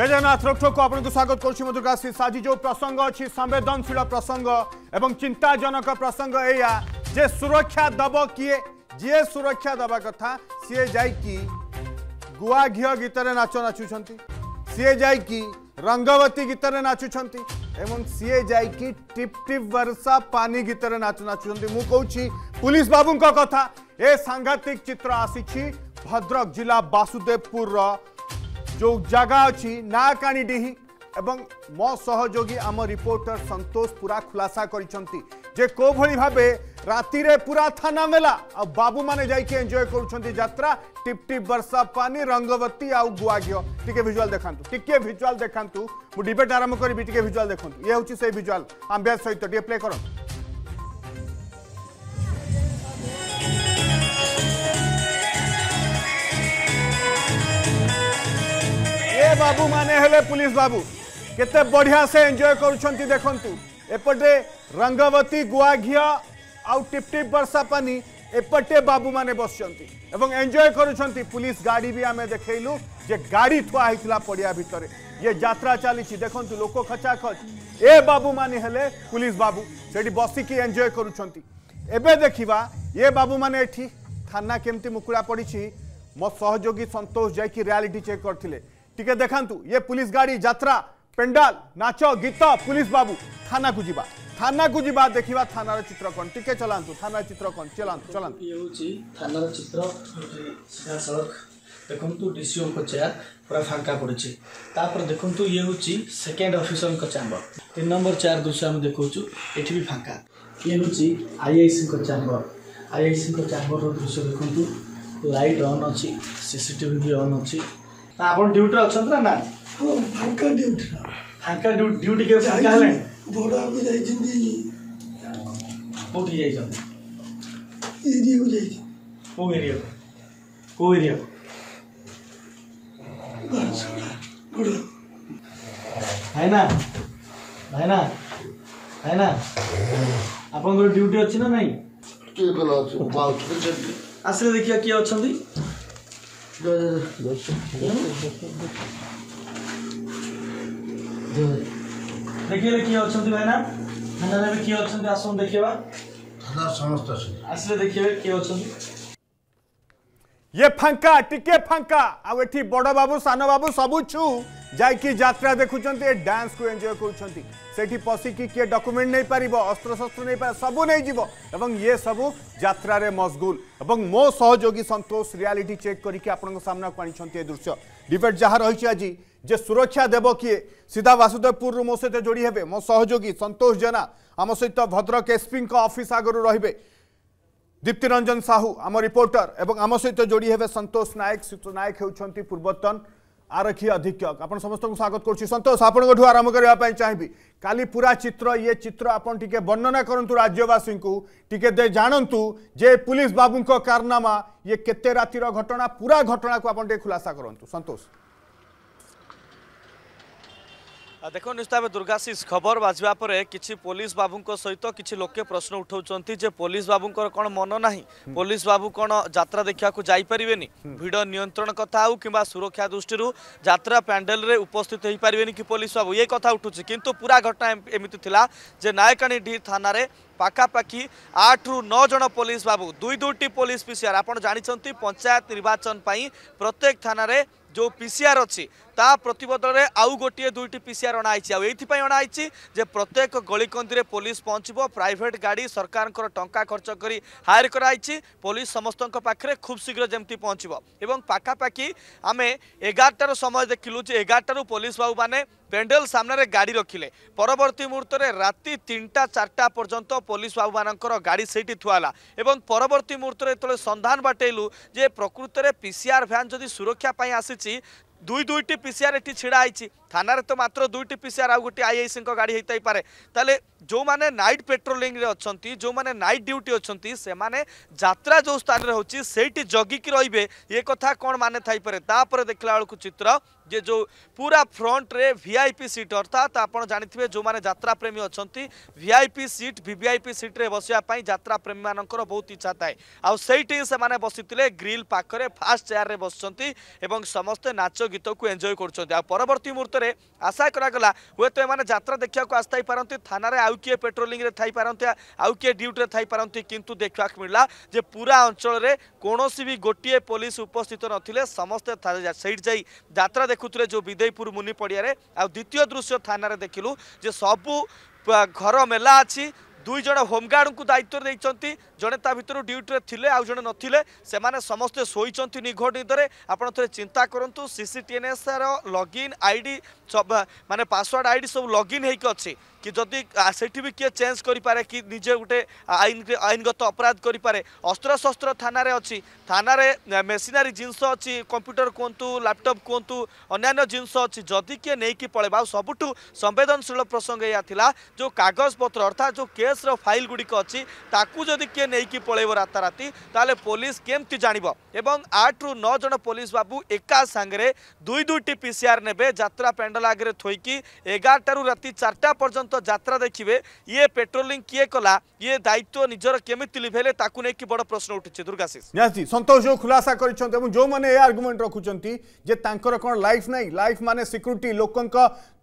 जय जगन्नाथ रोक ठोक आपन को स्वागत करछु आज जो प्रसंग अच्छी संवेदनशील प्रसंग एवं चिंताजनक प्रसंग एया जे सुरक्षा दब किए जे सुरक्षा दबा कथा सीए जा गुआ घी गीत नाच नाचु सीए जा रंगवती गीत नाचु एवं सीए जाए कि टिप वर्षा पानी गीत नाच नाचुंट मुझे पुलिस बाबू कथा ए सांघातिक चित्र आसी भद्रक जिला वासुदेवपुर जो जगह अच्छी नाकाणीडीही এবং মো সহযোগী আম রিপোর্টর সন্তোষ পুরা খুলাসা করেছেন যে কোভাবে ভাবে রাতিরে পুরা থানা মেলা আবু মানে যাই এনজয় করছেন যাত্রা টিপটিপ বর্ষা পানি রঙ্গবতী আুয়া ঘিও টিকে ভিজুয়াল দেখা টিকে ভিজুয়াল দেখা ডিবেট আরম্ভ করবি টিকে ভিজুয়াল দেখুন ইয়ে হচ্ছে সেই ভিজুয়াল আম্বিয়ার সহিত টিকে প্লে করুন বাবু মানে হলে পুলিশ বাবু কেতে বঢ়িয়া সে এনজয় করছেন দেখন্তু এপটে রঙ্গবতী গুয়া ঘিও আউ টিপটিপ বর্ষা পানি এপটে বাবু মানে বসছন্তি এবং এনজয় করছন্তি পুলিশ গাড়ি বি আমি দেখাইলু যে গাড়ি থুয়া হয়েছিল পড়িয়া ভিতরে ইয়ে যাত্রা চালিছি দেখন্তু লোক খচাখচ এ বাবু মানে হলে পুলিশ বাবু সেটি বসিকি এনজয় করছন্তি এবে দেখিবা এ বাবু মানে এটি থানা কেমতি মুকুড়া পড়িছি মো সহযোগী সন্তোষ যাইকি রিয়ালিটি চেক করলে টিকে দেখান্তু ইয়ে পুলিশ গাড়ি যাত্রা পেন্ডাল নাচ গীত পুলিশ বাবু থানাকু যা থানাকু যা দেখা থানার চিত্র কন টিকে চলান্তু থানার চিত্র কন চলান্তু চলান্তু ইয়ে হচ্ছে থানার চিত্র সিধাসলখ দেখন্তু ডিসিওঙ্ক চেয়ার পুরা ফাঙ্কা পড়েছে তারপরে দেখন্তু ইয়ে হচ্ছে সেকেন্ড অফিসরঙ্ক চেম্বর তিন নম্বর চেয়ার দৃশ্য আমি দেখুছু এটি বি ফাঙ্কা ইয়ে হচ্ছে আইআইসিঙ্ক চেম্বর আইআইসিঙ্ক চেম্বরর দৃশ্য দেখন্তু লাইট অন অছি সিসিটিভি বি অন অছি ନା ଆପଣ ଡ୍ୟୁଟିରେ ଅଛନ୍ତି ନା ନା ହଁ ଫାଙ୍କା ଡ୍ୟୁଟି ଫାଙ୍କା ଡ୍ୟୁଟି କେବେ ଫାଙ୍କା ହେଲାଣି ବଡ଼ ବାବୁ ଯାଇଛନ୍ତି କୋଉଠି ଯାଇଛନ୍ତି ଏରିଆକୁ ଯାଇଛି କୋଉ ଏରିଆକୁ କୋଉ ଏରିଆକୁ ଭାଇନା ଭାଇନା ଭାଇନା ଆପଣଙ୍କର ଡ୍ୟୁଟି ଅଛି ନା ନାହିଁ କିଏ କହିଲା ଅଛି ଆସିଲେ ଦେଖିବା କିଏ ଅଛନ୍ତି Şöyle dur. Dur. Dur. dur. দেখি অଛନ୍ତି ଭାଇନା ଭାଇନା ବି କିଏ ଅଛନ୍ତି ଆସନ୍ତୁ ଦେଖିବା ଦାଦା ସମସ୍ତେ ଅଛନ୍ତି ଆସିଲେ ଦେଖିବେ କିଏ ଅଛନ୍ତି ये फांका टिके फांका आठ बड़ बाबू सान बाबू सब छू जा देखुं डांस को एंजय करी किए डकुमेंट नहीं पार अस्त्रशस्त्र नहीं पार सब नहीं ये सब जित्रे मजगुल मो सहयोगी सतोष रियाली चेक करके आ दृश्य डिबेट जहाँ रही आज जे सुरक्षा देव किए सीधा वासुदेवपुर मो सहित जोड़ी हे मो सहयोगी सतोष जेना आम सहित भद्रक एसपी अफिस् आगु रे দীপ্তি রঞ্জন সাহু আমার রিপোর্টর এবং আমার সহিত যোড়ি হবে সন্তোষ নায়ক নায়ক হচ্ছেন পূর্বতন আরক্ষী অধীক্ষক আপনার সমস্ত স্বাগত করছি সন্তোষ আপনার আরম্ভ করা চাহিবি কালি পুরা চিত্র ইয়ে চিত্র আপনার টিকে বর্ণনা করতু রাজ্যবাসী টিকে জাণতু যে পুলিশ বাবুঙ্ কারনামা ইয়ে কেতে রাতির ঘটনা পুরা ঘটনা আপনার টিকে খুলাসা করতু সন্তোষ ଦେଖନ୍ତୁ ନିଶ୍ଚିତ ଭାବେ ଦୁର୍ଗାଶିଷ ଖବର ବାଜିବା ପରେ କିଛି ପୋଲିସ ବାବୁଙ୍କ ସହିତ କିଛି ଲୋକେ ପ୍ରଶ୍ନ ଉଠାଉଛନ୍ତି ଯେ ପୋଲିସ ବାବୁଙ୍କର କ'ଣ ମନ ନାହିଁ ପୋଲିସ ବାବୁ କ'ଣ ଯାତ୍ରା ଦେଖିବାକୁ ଯାଇପାରିବେନି ଭିଡ଼ ନିୟନ୍ତ୍ରଣ କଥା ହେଉ କିମ୍ବା ସୁରକ୍ଷା ଦୃଷ୍ଟିରୁ ଯାତ୍ରା ପ୍ୟାଣ୍ଡେଲରେ ଉପସ୍ଥିତ ହୋଇପାରିବେନି କି ପୋଲିସ ବାବୁ ଏ କଥା ଉଠୁଛି କିନ୍ତୁ ପୁରା ଘଟଣା ଏମିତି ଥିଲା ଯେ ନାୟକାଣୀଡି ଥାନାରେ ପାଖାପାଖି ଆଠରୁ ନଅ ଜଣ ପୋଲିସ ବାବୁ ଦୁଇ ଦୁଇଟି ପୋଲିସ ପିସିଆର ଆପଣ ଜାଣିଛନ୍ତି ପଞ୍ଚାୟତ ନିର୍ବାଚନ ପାଇଁ ପ୍ରତ୍ୟେକ ଥାନାରେ ଯେଉଁ ପିସିଆର ଅଛି ତା ପ୍ରତିବଦଳରେ ଆଉ ଗୋଟିଏ ଦୁଇଟି ପିସିଆର ଅଣାହେଇଛି ଆଉ ଏଇଥିପାଇଁ ଅଣାହେଇଛି ଯେ ପ୍ରତ୍ୟେକ ଗଳିକନ୍ଦିରେ ପୋଲିସ ପହଞ୍ଚିବ ପ୍ରାଇଭେଟ ଗାଡ଼ି ସରକାରଙ୍କର ଟଙ୍କା ଖର୍ଚ୍ଚ କରି ହାୟର କରାହେଇଛି ପୋଲିସ ସମସ୍ତଙ୍କ ପାଖରେ ଖୁବ୍ ଶୀଘ୍ର ଯେମିତି ପହଞ୍ଚିବ ଏବଂ ପାଖାପାଖି ଆମେ ଏଗାରଟାରୁ ସମୟ ଦେଖିଲୁ ଯେ ଏଗାରଟାରୁ ପୋଲିସ ବାବୁମାନେ পেণ্ডেল সামনে গাড়ি রখিলে পরবর্তী মুহূর্তে রাতে তিনটা চারটা পর্যন্ত পুলিশ বাবুমানকর গাড়ি সেইটি থুয়ালা এবং পরবর্তী মুহূর্তে যেত সন্ধান বাটেইলু যে প্রকৃতরে পিসিআর ভ্যান যদি সুরক্ষা পাই আসিছি দুই দুইটি পিসিআর এটি ছিড়া হয়েছি থানার তো মাত্র দুইটি পিসিআর আউ গোটি আইআইসি গাড়ি হয়ে পারে তাহলে যে নাইট পেট্রোলিংরে অনেক যে নাইট ডিউটি অনেক সে যাত্রা যে স্থানের হচ্ছে সেইটি জগিকি রহবে এ কথা কম মানে থাইপরে তাপরে দেখলা বেড়ে চিত্র ଯେ ଯେଉଁ ପୁରା ଫ୍ରଣ୍ଟରେ ଭିଆଇପି ସିଟ୍ ଅର୍ଥାତ୍ ଆପଣ ଜାଣିଥିବେ ଯେଉଁମାନେ ଯାତ୍ରାପ୍ରେମୀ ଅଛନ୍ତି ଭିଆଇପି ସିଟ୍ ଭିଭିଆଇପି ସିଟ୍ରେ ବସିବା ପାଇଁ ଯାତ୍ରାପ୍ରେମୀମାନଙ୍କର ବହୁତ ଇଚ୍ଛା ଥାଏ ଆଉ ସେଇଠି ସେମାନେ ବସିଥିଲେ ଗ୍ରିଲ୍ ପାଖରେ ଫାଷ୍ଟ ଚେୟାରରେ ବସିଛନ୍ତି ଏବଂ ସମସ୍ତେ ନାଚ ଗୀତକୁ ଏନ୍ଜୟ କରୁଛନ୍ତି ଆଉ ପରବର୍ତ୍ତୀ ମୁହୂର୍ତ୍ତରେ ଆଶା କରାଗଲା ହୁଏତ ଏମାନେ ଯାତ୍ରା ଦେଖିବାକୁ ଆସିଥାଇପାରନ୍ତି ଥାନାରେ ଆଉ କିଏ ପେଟ୍ରୋଲିଂରେ ଥାଇପାରନ୍ତି ଆଉ କିଏ ଡ୍ୟୁଟିରେ ଥାଇପାରନ୍ତି କିନ୍ତୁ ଦେଖିବାକୁ ମିଳିଲା ଯେ ପୁରା ଅଞ୍ଚଳରେ କୌଣସି ବି ଗୋଟିଏ ପୋଲିସ ଉପସ୍ଥିତ ନଥିଲେ ସମସ୍ତେ ସେଇଠି ଯାଇ ଯାତ୍ରା ଦେଖ দেখুলে যে বিদয়পুর মুনি পড়িয়ারে আদ্বিতীয় দৃশ্য থানার দেখিলু যে সবু ঘর মেলা আছে দুই জন হোমগার্ডଙ୍କୁ দায়িত্ব ଦେଇଛନ୍ତି ଜଣେ ତା ଭିତରୁ ଡ୍ୟୁଟିରେ ଥିଲେ ଆଉ ଜଣେ ନଥିଲେ ସେମାନେ ସମସ୍ତେ ଶୋଇଛନ୍ତି ନିଘୋଡ଼ ନିଦରେ ଆପଣ ଥରେ ଚିନ୍ତା କରନ୍ତୁ ସିସିଟିଏନ୍ଏସ୍ର ଲଗ୍ଇନ୍ ଆଇ ଡି ମାନେ ପାସୱାର୍ଡ଼ ଆଇ ଡି ସବୁ ଲଗ୍ଇନ୍ ହେଇକି ଅଛି କି ଯଦି ସେଠି ବି କିଏ ଚେଞ୍ଜ କରିପାରେ କି ନିଜେ ଗୋଟେ ଆଇନ ଆଇନଗତ ଅପରାଧ କରିପାରେ ଅସ୍ତ୍ରଶସ୍ତ୍ର ଥାନାରେ ଅଛି ଥାନାରେ ମେସିନାରୀ ଜିନିଷ ଅଛି କମ୍ପ୍ୟୁଟର କୁହନ୍ତୁ ଲ୍ୟାପଟପ୍ କୁହନ୍ତୁ ଅନ୍ୟାନ୍ୟ ଜିନିଷ ଅଛି ଯଦି କିଏ ନେଇକି ପଳେଇବା ଆଉ ସବୁଠୁ ସମ୍ବେଦନଶୀଳ ପ୍ରସଙ୍ଗ ଏହା ଥିଲା ଯେଉଁ କାଗଜପତ୍ର ଅର୍ଥାତ୍ ଯେଉଁ କେସ୍ର ଫାଇଲ୍ ଗୁଡ଼ିକ ଅଛି ତାକୁ ଯଦି କିଏ ନେଇକି ପଳେଇବ ରାତାରାତି ତାହେଲେ ପୋଲିସ କେମିତି ଜାଣିବ ଏବଂ ଆଠରୁ ନଅ ଜଣ ପୋଲିସ ବାବୁ ଏକା ସାଙ୍ଗରେ ଦୁଇ ଦୁଇଟି ପିସିଆର୍ ନେବେ ଯାତ୍ରା ପେଣ୍ଡଲ ଆଗରେ ଥୋଇକି ଏଗାରଟାରୁ ରାତି ଚାରିଟା ପର୍ଯ୍ୟନ୍ତ পর্যন্ত যাত্রা দেখবে ইয়ে পেট্রোলিং কিয়ে কলা ইয়ে দায়িত্ব নিজের কেমিতি লিভাইলে তাকে নিয়ে বড় প্রশ্ন উঠিছে দুর্গাশিষ নিহতি সন্তোষ যে খুলাসা করছেন এবং যে এ আর্গুমেন্ট রাখুন যে তাঁর কোণ লাইফ নাই লাইফ মানে সিকুরিটি লোক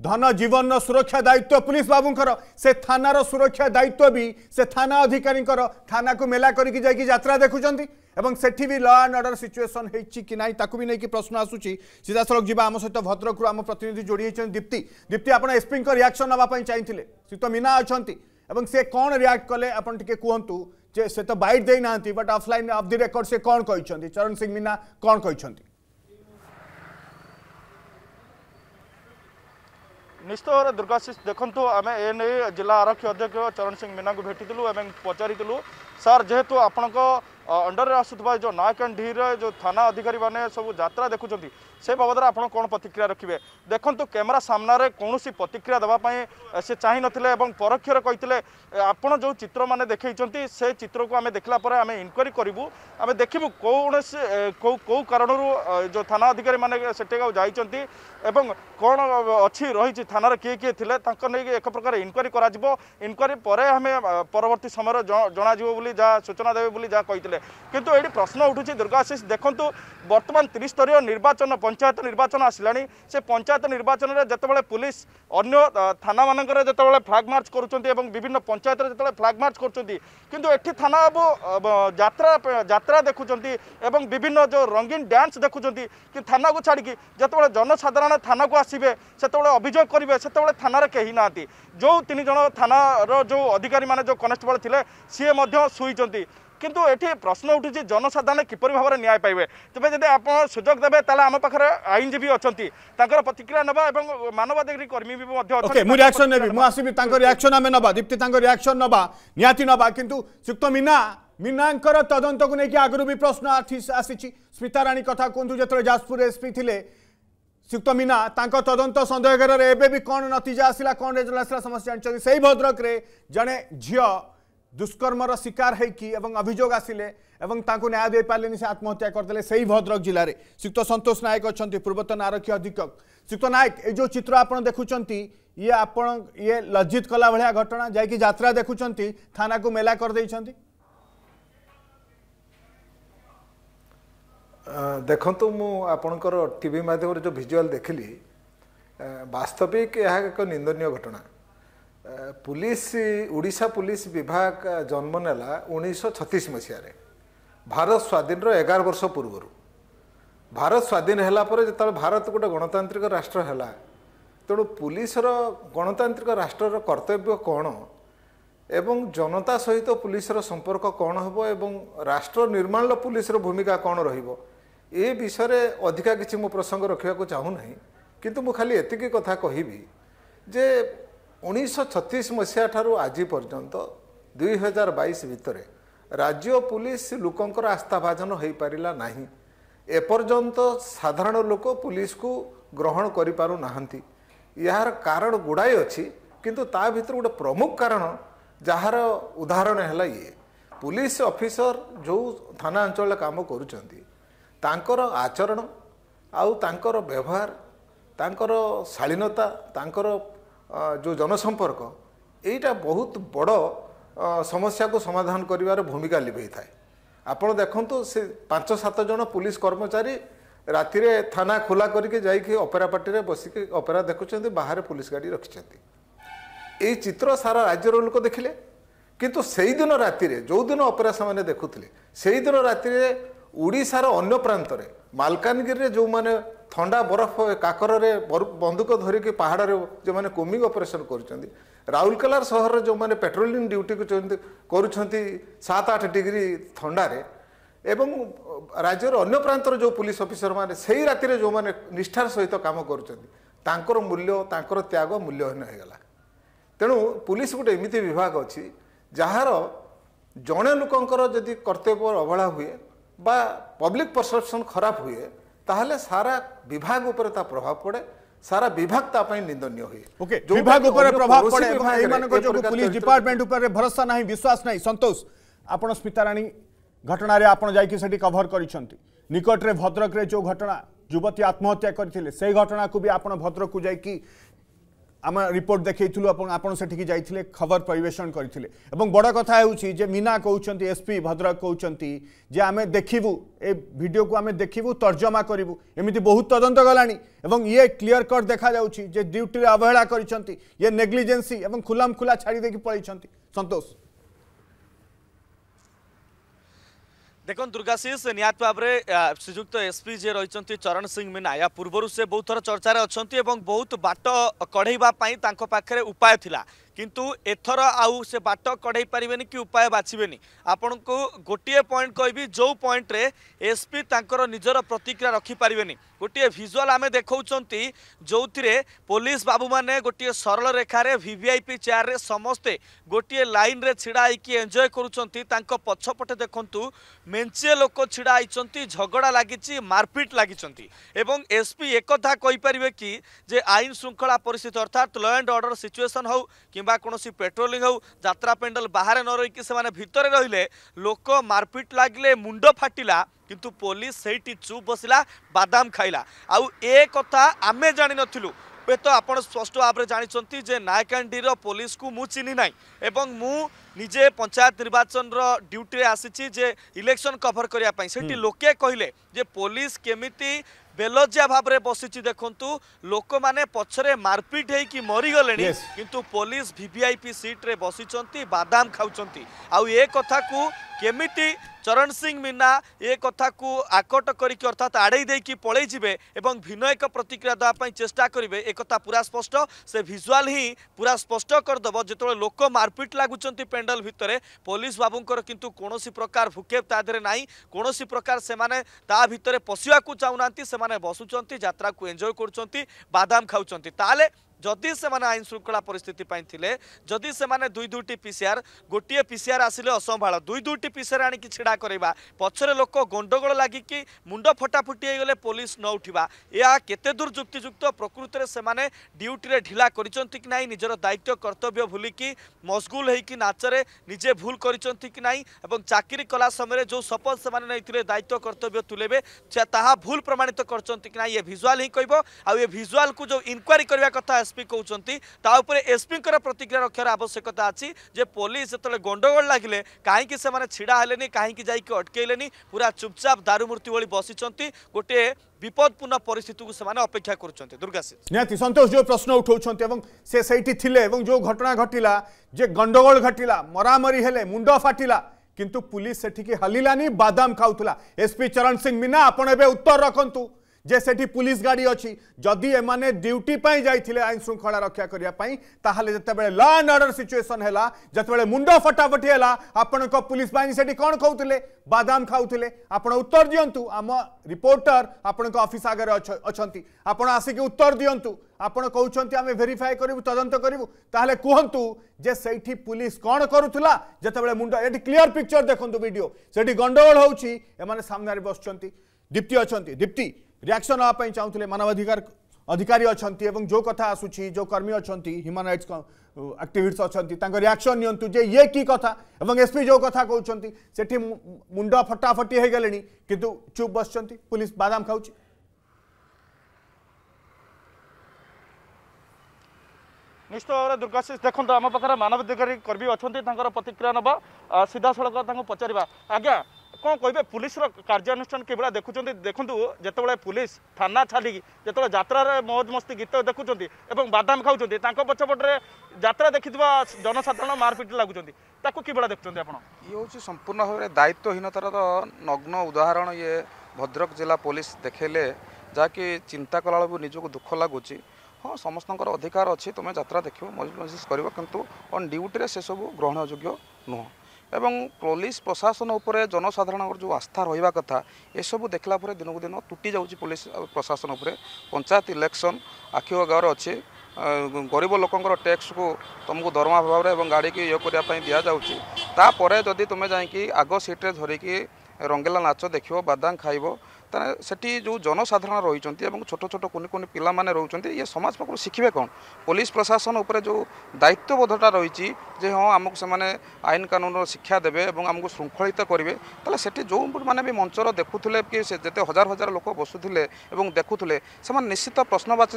ধন জীবন সুরক্ষা দায়িত্ব পুলিশ বাবুঙ্কর সে থানার সুরক্ষা দায়িত্ব বি সে থানা অধিকারীঙ্কর থানাকে মেলা করি যাই যাত্রা দেখুছেন सेठी भी ल एंड अर्डर सिचुएसन हो कि ना ताकि नहीं कि प्रश्न आसूसी सीधासल जी आम सहित भद्रकु आम प्रतिनिधि जोड़ी होती दीप्ति दीप्ति आप एसपी रियाक्शन नाप चाहते सी तो मीना अच्छा से कौन रियाक्ट कले आपे कहतु जे से तो बैट देना but offline off the record से कौन कही चरण सिंह मीना कौन कही निश्चित भाव दुर्गाशीष देखू आम एने जिला आरक्षी अध्यक्ष चरण सिंह मीना को भेटीलु पचारिथिलु सार जेहेतु आपण ଅଣ୍ଡରରେ ଆସୁଥିବା ଯେଉଁ ନାୟକଣ୍ଡିର ଯେଉଁ ଥାନା ଅଧିକାରୀମାନେ ସବୁ ଯାତ୍ରା ଦେଖୁଛନ୍ତି ସେ ବାବଦରେ ଆପଣ କ'ଣ ପ୍ରତିକ୍ରିୟା ରଖିବେ ଦେଖନ୍ତୁ କ୍ୟାମେରା ସାମ୍ନାରେ କୌଣସି ପ୍ରତିକ୍ରିୟା ଦେବା ପାଇଁ ସେ ଚାହିଁନଥିଲେ ଏବଂ ପରୋକ୍ଷରେ କହିଥିଲେ ଆପଣ ଯେଉଁ ଚିତ୍ରମାନେ ଦେଖେଇଛନ୍ତି ସେ ଚିତ୍ରକୁ ଆମେ ଦେଖିଲା ପରେ ଆମେ ଇନକ୍ୱାରି କରିବୁ ଆମେ ଦେଖିବୁ କୌଣସି କେଉଁ କେଉଁ କାରଣରୁ ଯେଉଁ ଥାନା ଅଧିକାରୀମାନେ ସେଠାକୁ ଯାଇଛନ୍ତି এবং কোণ অছি রয়েছে থানার কি কি লে তাঁক নিয়ে এক প্রকার ইনকোয়ারি করা যাব ইনকোয়ারি পরে আমি পরবর্তী সময় জনা যাব বলে যা সূচনা দেবে বলে যা কে কিন্তু এটি প্রশ্ন উঠুছে দুর্গাশিষ দেখুন বর্তমান ত্রিস্তরীয় নির্বাচন পঞ্চায়েত নির্বাচন আসলে সে পঞ্চায়েত নির্বাচনের যেতবে পুলিশ অন্য থানা মানকরে যেতবে ফ্লাগ মার্চ করছেন এবং বিভিন্ন পঞ্চায়েত যেতবে ফ্লাগ মার্চ করছেন কিন্তু এটি থানা বাবু যাত্রা যাত্রা দেখুছেন এবং বিভিন্ন যে রঙিন ড্যান্স দেখুছেন থানাকে ছাড়ি যেতবে জনসাধারণ যেতবে থানা আসবে সেতবে অভিযোগ করবে সেতবে থানার কে না যে তিন জন থানার যে অধিকারী মানে যে কনস্টেবল লে সি শুইছেন কিন্তু এটি প্রশ্ন উঠুছে জনসাধারণ কিপর ভাবে ন্যায় পাইবে তবে যদি আপনার সুযোগ দেবে তাহলে আমার পাখে আইনজীবী অনেক তাঁর প্রতিক্রিয়া নেওয়া এবং মানবাধিকারী কর্মী রিয়াকশন নেবি আসবি তাঁর রিয়াকশন আমি নেবা দীপ্তি তাঁর রিয়াকশন নেবা নিহতি নেবা কিন্তু যুক্ত মিনা মিনাঙ্কর তদন্তকু নেই আগর প্রশ্ন আসিছি স্মিতারাণী কথা কুহতু যেত যাজপুর এসপি লে सुक्त मीना तदंत सन्देह एवं कौन नतीजा आसला कौन रेजल्ट आसला समस्त जानते से ही भद्रक जड़े झील दुष्कर्मर शिकार होभोग आसिले न्याय दे पारे से आत्महत्या करदे से ही भद्रक जिले में सुक्त सतोष नायक अच्छा पूर्वतन आरक्षी अधीक्षक सुक्त नायक ये जो चित्र आप देखुं ये आप लज्जित कला भाया घटना जैक जत देखुं थाना को मेला करदे ଦେଖନ୍ତୁ ମୁଁ ଆପଣଙ୍କର ଟି ଭି ମାଧ୍ୟମରେ ଯେଉଁ ଭିଜୁଆଲ୍ ଦେଖିଲି ବାସ୍ତବିକ ଏହା ଏକ ନିନ୍ଦନୀୟ ଘଟଣା ପୁଲିସ୍ ଓଡ଼ିଶା ପୁଲିସ୍ ବିଭାଗ ଜନ୍ମ ନେଲା ଉଣେଇଶହ ଛତିଶ ମସିହାରେ ଭାରତ ସ୍ୱାଧୀନର ଏଗାର ବର୍ଷ ପୂର୍ବରୁ ଭାରତ ସ୍ୱାଧୀନ ହେଲା ପରେ ଯେତେବେଳେ ଭାରତ ଗୋଟେ ଗଣତାନ୍ତ୍ରିକ ରାଷ୍ଟ୍ର ହେଲା ତେଣୁ ପୁଲିସର ଗଣତାନ୍ତ୍ରିକ ରାଷ୍ଟ୍ରର କର୍ତ୍ତବ୍ୟ କ'ଣ ଏବଂ ଜନତା ସହିତ ପୁଲିସର ସମ୍ପର୍କ କ'ଣ ହେବ ଏବଂ ରାଷ୍ଟ୍ର ନିର୍ମାଣର ପୁଲିସର ଭୂମିକା କ'ଣ ରହିବ ଏ ବିଷୟରେ ଅଧିକା କିଛି ମୁଁ ପ୍ରସଙ୍ଗ ରଖିବାକୁ ଚାହୁଁନାହିଁ କିନ୍ତୁ ମୁଁ ଖାଲି ଏତିକି କଥା କହିବି ଯେ ଉଣେଇଶହ ଛତିଶ ମସିହା ଠାରୁ ଆଜି ପର୍ଯ୍ୟନ୍ତ ଦୁଇ ହଜାର ବାଇଶ ଭିତରେ ରାଜ୍ୟ ପୁଲିସ୍ ଲୋକଙ୍କର ଆସ୍ଥାଭାଜନ ହୋଇପାରିଲା ନାହିଁ ଏପର୍ଯ୍ୟନ୍ତ ସାଧାରଣ ଲୋକ ପୁଲିସ୍କୁ ଗ୍ରହଣ କରିପାରୁନାହାନ୍ତି ଏହାର କାରଣ ଗୁଡ଼ାଏ ଅଛି କିନ୍ତୁ ତା ଭିତରୁ ଗୋଟେ ପ୍ରମୁଖ କାରଣ ଯାହାର ଉଦାହରଣ ହେଲା ଇଏ ପୁଲିସ୍ ଅଫିସର ଯେଉଁ ଥାନା ଅଞ୍ଚଳରେ କାମ କରୁଛନ୍ତି ତାଙ୍କର ଆଚରଣ ଆଉ ତାଙ୍କର ବ୍ୟବହାର ତାଙ୍କର ଶାଳୀନତା ତାଙ୍କର ଯେଉଁ ଜନସମ୍ପର୍କ ଏଇଟା ବହୁତ ବଡ଼ ସମସ୍ୟାକୁ ସମାଧାନ କରିବାର ଭୂମିକା ଲିଭେଇଥାଏ ଆପଣ ଦେଖନ୍ତୁ ସେ ପାଞ୍ଚ ସାତ ଜଣ ପୋଲିସ କର୍ମଚାରୀ ରାତିରେ ଥାନା ଖୋଲା କରିକି ଯାଇକି ଅପେରା ପାର୍ଟିରେ ବସିକି ଅପେରା ଦେଖୁଛନ୍ତି ବାହାରେ ପୋଲିସ ଗାଡ଼ି ରଖିଛନ୍ତି ଏଇ ଚିତ୍ର ସାରା ରାଜ୍ୟର ଲୋକ ଦେଖିଲେ କିନ୍ତୁ ସେଇଦିନ ରାତିରେ ଯେଉଁଦିନ ଅପେରା ସେମାନେ ଦେଖୁଥିଲେ ସେଇଦିନ ରାତିରେ ଓଡ଼ିଶାର ଅନ୍ୟ ପ୍ରାନ୍ତରେ ମାଲକାନଗିରିରେ ଯେଉଁମାନେ ଥଣ୍ଡା ବରଫ କାକରରେ ବନ୍ଧୁକ ଧରିକି ପାହାଡ଼ରେ ଯେଉଁମାନେ କୁମିଂ ଅପରେସନ୍ କରୁଛନ୍ତି ରାଉରକେଲାର ସହରରେ ଯେଉଁମାନେ ପେଟ୍ରୋଲିଂ ଡ୍ୟୁଟିକୁ କରୁଛନ୍ତି ସାତ ଆଠ ଡିଗ୍ରୀ ଥଣ୍ଡାରେ ଏବଂ ରାଜ୍ୟର ଅନ୍ୟ ପ୍ରାନ୍ତର ଯେଉଁ ପୋଲିସ ଅଫିସରମାନେ ସେଇ ରାତିରେ ଯେଉଁମାନେ ନିଷ୍ଠାର ସହିତ କାମ କରୁଛନ୍ତି ତାଙ୍କର ମୂଲ୍ୟ ତାଙ୍କର ତ୍ୟାଗ ମୂଲ୍ୟହୀନ ହୋଇଗଲା ତେଣୁ ପୋଲିସ ଗୋଟେ ଏମିତି ବିଭାଗ ଅଛି ଯାହାର ଜଣେ ଲୋକଙ୍କର ଯଦି କର୍ତ୍ତବ୍ୟ ଅବହେଳା ହୁଏ বা ପବ୍ଲିକ୍ ପରସେପ୍ସନ୍ খারাপ হুয়ে তাহলে সারা বিভাগ উপরে তা প্রভাব পড়ে সারা বিভাগ তা পাই নিন্দনীয় হুয়ে ওকে বিভাগ উপরে প্রভাব পড়ে এবং এইমানক যোগু পুলিশ ডিপার্টমেন্ট উপরে ভরসা নাই বিশ্বাস নাই সন্তোষ আপন স্মিতা রাণী ঘটনার আপন যাই কি সেটি কভর করেছেন নিকটরে ভদ্রকরে যে ঘটনা যুবতী আত্মহত্যা করে সেই ঘটনা বি আপনার ভদ্রক কি आम रिपोर्ट देखु आपड़ से जाइए खबर परिवेषण करते बड़ कथा हो मीना कहते एसपी भद्रक कहते जे आम देखू ए भिडियो को आम देखू तर्जमा करूँ एमती बहुत तदंत गला ये क्लीयर कट देखा जे ड्यूटी अवहेला करग्लीजेन्सी और खोलाम खोला छाड़ी देखिए पलैंस संतोष ଦେଖନ୍ତୁ ଦୁର୍ଗାଶିଷ ନିହାତି ଭାବରେ ଶ୍ରୀଯୁକ୍ତ ଏସ୍ପି ଯିଏ ରହିଛନ୍ତି ଚରଣ ସିଂ ମିନା ଏହା ପୂର୍ବରୁ ସେ ବହୁତ ଥର ଚର୍ଚ୍ଚାରେ ଅଛନ୍ତି ଏବଂ ବହୁତ ବାଟ କଢ଼େଇବା ପାଇଁ ତାଙ୍କ ପାଖରେ ଉପାୟ ଥିଲା কিন্তু ଏଥର ଆଉ ସେ ବାଟ କଢ଼େଇ ପାରିବେନି କି ଉପାୟ ବାଛିବେନି ଆପଣଙ୍କୁ ଗୋଟିଏ ପଏଣ୍ଟ କହିବି ଯେଉଁ ପଏଣ୍ଟରେ ଏସ୍ପି ତାଙ୍କର ନିଜର ପ୍ରତିକ୍ରିୟା ରଖିପାରିବେନି ଗୋଟିଏ ଭିଜୁଆଲ୍ ଆମେ ଦେଖାଉଛନ୍ତି ଯେଉଁଥିରେ ପୋଲିସ ବାବୁମାନେ ଗୋଟିଏ ସରଳ ରେଖାରେ ଭିଭିଆଇପି ଚେୟାରରେ ସମସ୍ତେ ଗୋଟିଏ ଲାଇନ୍ରେ ଛିଡ଼ା ହେଇକି ଏନ୍ଜୟ କରୁଛନ୍ତି ତାଙ୍କ ପଛପଟେ ଦେଖନ୍ତୁ ମେଞ୍ଚିଏ ଲୋକ ଛିଡ଼ା ହେଇଛନ୍ତି ଝଗଡ଼ା ଲାଗିଛି ମାରପିଟ୍ ଲାଗିଛନ୍ତି ଏବଂ ଏସ୍ପି ଏକଥା କହିପାରିବେ କି ଯେ ଆଇନ ଶୃଙ୍ଖଳା ପରିସ୍ଥିତି ଅର୍ଥାତ୍ ଲ ଆଣ୍ଡ ଅର୍ଡ଼ର ସିଚୁଏସନ୍ ହେଉ କିମ୍ବା কিংবা কোণী পেট্রোলিং হোক যাত্রা পেণ্ডাল বাহারে ন রইকি সে ভিতরে রহলে লোক মারপিট লাগলে মুন্ড ফাটিলা কিন্তু পুলিশ সেইটি চুপ বসিলা বাদাম খাইলা আউ এ কথা আমি জানি নথিলু ହୁଏତ ଆପଣ ସ୍ପଷ୍ଟ ଭାବରେ ଜାଣିଛନ୍ତି ଯେ ନାୟକାଣ୍ଡିର ପୋଲିସକୁ ମୁଁ ଚିହ୍ନି ନାହିଁ ଏବଂ ମୁଁ ନିଜେ ପଞ୍ଚାୟତ ନିର୍ବାଚନର ଡ୍ୟୁଟିରେ ଆସିଛି ଯେ ଇଲେକ୍ସନ କଭର କରିବା ପାଇଁ ସେଠି ଲୋକେ କହିଲେ ଯେ ପୋଲିସ କେମିତି বেলজ্জা ভাবে বসিছি দেখন্তু লোকমানে পছরে মারপিট হইকি মরিগলেনি কিন্তু পুলিশ ভিভিআইপি সিট্রে বসিছন্তি বাদাম খাউছন্তি আউ এ কথাকু কেমিতি চরণ সিং মিনা এ কথাকু আকট করিকি অর্থাৎ আড়াই দিয়ে পলাই যাবে এবং ভিন্ন এক প্রতিক্রিয়া দেওয়া চেষ্টা করবে একথা পুরা স্পষ্ট সে ভিজুয়াল হি পুরা স্পষ্ট করেদেব যেত লোক মারপিট লাগুচার পেন্ডল ভিতরে পুলিশ বাবুঙ্কর কিন্তু কৌশি প্রকার ভুকেপ তা দেহে না কৌশি প্রকার সে তা ভিতরে পশিবাকু চাহু না সে বসুচার যাত্রা এনজয় করছেন বাদাম খাওছেন তাহলে ଯଦି ସେମାନେ ଆଇନ ଶୃଙ୍ଖଳା ପରିସ୍ଥିତି ପାଇଁ ଥିଲେ ଯଦି ସେମାନେ ଦୁଇ ଦୁଇଟି ପିସିଆର୍ ଗୋଟିଏ ପିସିଆର୍ ଆସିଲେ ଅସମ୍ଭାଳ ଦୁଇ ଦୁଇଟି ପିସିଆର୍ ଆଣିକି ଛିଡ଼ା କରିବା ପଛରେ ଲୋକ ଗଣ୍ଡଗୋଳ ଲାଗିକି ମୁଣ୍ଡ ଫଟାଫୁଟି ହେଇଗଲେ ପୋଲିସ ନ ଉଠିବା ଏହା କେତେ ଦୂର ଯୁକ୍ତିଯୁକ୍ତ ପ୍ରକୃତରେ ସେମାନେ ଡ୍ୟୁଟିରେ ଢିଲା କରିଛନ୍ତି କି ନାହିଁ ନିଜର ଦାୟିତ୍ୱ କର୍ତ୍ତବ୍ୟ ଭୁଲିକି ମସଗୁଲ ହେଇକି ନାଚରେ ନିଜେ ଭୁଲ କରିଛନ୍ତି କି ନାହିଁ ଏବଂ ଚାକିରି କଲା ସମୟରେ ଯେଉଁ ଶପଥ ସେମାନେ ନେଇଥିଲେ ଦାୟିତ୍ୱ କର୍ତ୍ତବ୍ୟ ତୁଲେଇବେ ତାହା ଭୁଲ ପ୍ରମାଣିତ କରିଛନ୍ତି କି ନାହିଁ ଏ ଭିଜୁଆଲ୍ ହିଁ କହିବ ଆଉ ଏ ଭିଜୁଆଲ୍କୁ ଯେଉଁ ଇନକ୍ୱାରି କରିବା କଥା एसपी कहते एसपी प्रतिक्रिया रक्षार आवश्यकता अच्छी जे पुलिस जो गंडगोल लगे कहीं से ढड़ा हेले कहीं जाकि अटकैले पूरा चुपचाप दारूमूर्ति भाई बसी गोटे বিপদপূর্ণ পরিস্থিতিকে সেমানে অপেক্ষা করছেন দুর্গাশিষ নিহতি সন্তোষ যে প্রশ্ন উঠাউছেন এবং সে সেইটি থিলে এবং যে ঘটনা ঘটিলা যে গন্ডগোল ঘটিলা মরামরি হেলে মুন্ড ফাটিলা কিন্তু পুলিশ সেটিকি হালিলানি বাদাম খাউলা এসপি চরণ সিং মিনা আপনার এবে উত্তর রাখতু যে সেটি পুলিশ গাড়ি অছি যদি এমানে ডিউটি পাই যাইলে আইন শৃঙ্খলা রক্ষা করা তাহলে যেতবে ল আন্ড অর্ডর সিচুয়েসন হল যেতবে মুন্ড ফটাফটি হল আপনার পুলিশ বাহিনী সেটি কণ খাওলে বাদাম খাওলে আপনার উত্তর দিও আম রিপোর্টর আপনার অফিস আগে অনেক আপনার আসিকি উত্তর দিও আপনার কৌন আমি ভেরিফাই করবু তদন্ত করবু তাহলে কুহতু যে সেইটি পুলিশ কণ করুলা যেতবে মুন্ড এটি ক্লিয়ার পিকচর দেখুন ভিডিও সেটি গন্ডগোল হচ্ছে এমানে সামনে বসুচ্ছেন দীপ্তি অনেক দীপ্তি रिएक्शन नाप चाहूँ मानव अधिकार अधिकारी अच्छा जो कथा आसूँ जो कर्मी अच्छा ह्यूमान रईट्स आक्टिविट्स अच्छा रियाक्शन निे कि कथ एसपी जो कथ कौन से मुंड फटाफटी होगले कि चुप बस पुलिस बादाम खाऊ निश्चित भाव में दुर्गाशीष देखो आम पाखे मानवाधिकारी कर्मी अच्छा प्रतिक्रिया ना सीधा सड़क पचार आज्ञा କ'ଣ କହିବେ ପୁଲିସର କାର୍ଯ୍ୟାନୁଷ୍ଠାନ କିଭଳିଆ ଦେଖୁଛନ୍ତି ଦେଖନ୍ତୁ ଯେତେବେଳେ ପୁଲିସ ଥାନା ଛାଡ଼ିକି ଯେତେବେଳେ ଯାତ୍ରାରେ ମୌଜ ମସ୍ତି ଗୀତ ଦେଖୁଛନ୍ତି ଏବଂ ବାଦାମ ଖାଉଛନ୍ତି ତାଙ୍କ ପଛପଟରେ ଯାତ୍ରା ଦେଖିଥିବା ଜନସାଧାରଣ ମାରପିଟ ଲାଗୁଛନ୍ତି ତାକୁ କିଭଳିଆ ଦେଖୁଛନ୍ତି ଆପଣ ଇଏ ହେଉଛି ସମ୍ପୂର୍ଣ୍ଣ ଭାବରେ ଦାୟିତ୍ୱହୀନତାର ନଗ୍ନ ଉଦାହରଣ ଇଏ ଭଦ୍ରକ ଜିଲ୍ଲା ପୋଲିସ ଦେଖେଇଲେ ଯାହାକି ଚିନ୍ତା କଲାବେଳକୁ ନିଜକୁ ଦୁଃଖ ଲାଗୁଛି ହଁ ସମସ୍ତଙ୍କର ଅଧିକାର ଅଛି ତୁମେ ଯାତ୍ରା ଦେଖିବ ମଜଲିସ୍ କରିବ କିନ୍ତୁ ଅନ୍ ଡ୍ୟୁଟିରେ ସେସବୁ ଗ୍ରହଣଯୋଗ୍ୟ ନୁହଁ এবং ପୋଲିସ ପ୍ରଶାସନ ଉପରେ ଜନସାଧାରଣଙ୍କର ଯେଉଁ ଆସ୍ଥା ରହିବା କଥା ଏସବୁ ଦେଖିଲା ପରେ ଦିନକୁ ଦିନ ତୁଟି ଯାଉଛି ପୋଲିସ ପ୍ରଶାସନ ଉପରେ ପଞ୍ଚାୟତ ଇଲେକ୍ସନ୍ ଆଖିଓ ଗାଁରେ ଅଛି ଗରିବ ଲୋକଙ୍କର ଟ୍ୟାକ୍ସକୁ ତୁମକୁ ଦରମା ଭାବରେ ଏବଂ ଗାଡ଼ିକି ଇଏ କରିବା ପାଇଁ ଦିଆଯାଉଛି ତାପରେ ଯଦି ତୁମେ ଯାଇକି ଆଗ ସିଟ୍ରେ ଧରିକି ରଙ୍ଗିଲା ନାଚ ଦେଖିବ ବାଦାମ ଖାଇବ ତାହେଲେ ସେଠି ଯେଉଁ ଜନସାଧାରଣ ରହିଛନ୍ତି ଏବଂ ଛୋଟ ଛୋଟ କୁନି କୁନି ପିଲାମାନେ ରହୁଛନ୍ତି ଇଏ ସମାଜ ପାଖରୁ ଶିଖିବେ କ'ଣ ପୋଲିସ ପ୍ରଶାସନ ଉପରେ ଯେଉଁ ଦାୟିତ୍ୱବୋଧଟା ରହିଛି ଯେ ହଁ ଆମକୁ ସେମାନେ ଆଇନ କାନୁନର ଶିକ୍ଷା ଦେବେ ଏବଂ ଆମକୁ ଶୃଙ୍ଖଳିତ କରିବେ ତାହେଲେ ସେଠି ଯେଉଁମାନେ ବି ମଞ୍ଚର ଦେଖୁଥିଲେ କି ସେ ଯେତେ ହଜାର ହଜାର ଲୋକ ବସୁଥିଲେ ଏବଂ ଦେଖୁଥିଲେ ସେମାନେ ନିଶ୍ଚିତ ପ୍ରଶ୍ନବାଚୀ